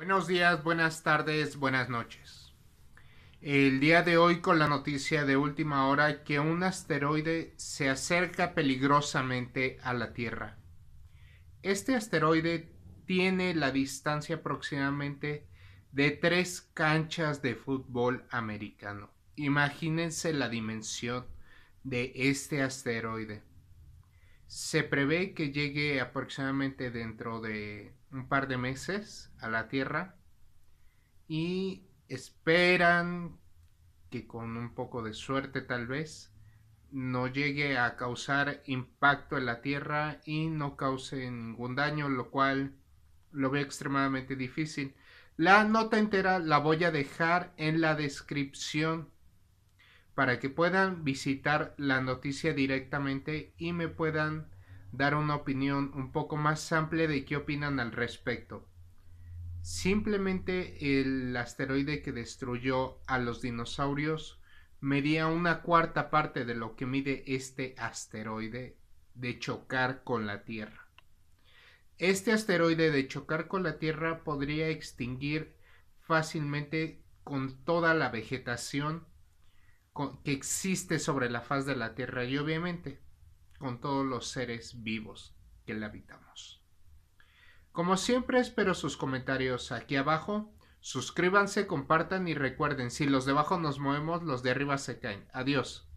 Buenos días, buenas tardes, buenas noches. El día de hoy con la noticia de última hora que un asteroide se acerca peligrosamente a la Tierra. Este asteroide tiene la distancia aproximadamente de tres canchas de fútbol americano. Imagínense la dimensión de este asteroide. Se prevé que llegue aproximadamente dentro de un par de meses a la Tierra y esperan que con un poco de suerte tal vez no llegue a causar impacto en la Tierra y no cause ningún daño, lo cual lo veo extremadamente difícil. La nota entera la voy a dejar en la descripción para que puedan visitar la noticia directamente y me puedan dar una opinión un poco más amplia de qué opinan al respecto. Simplemente el asteroide que destruyó a los dinosaurios medía una cuarta parte de lo que mide este asteroide de chocar con la Tierra. Este asteroide de chocar con la Tierra podría extinguir fácilmente con toda la vegetación que existe sobre la faz de la Tierra y obviamente con todos los seres vivos que la habitamos. Como siempre espero sus comentarios aquí abajo, suscríbanse, compartan y recuerden, si los de abajo nos movemos, los de arriba se caen. Adiós.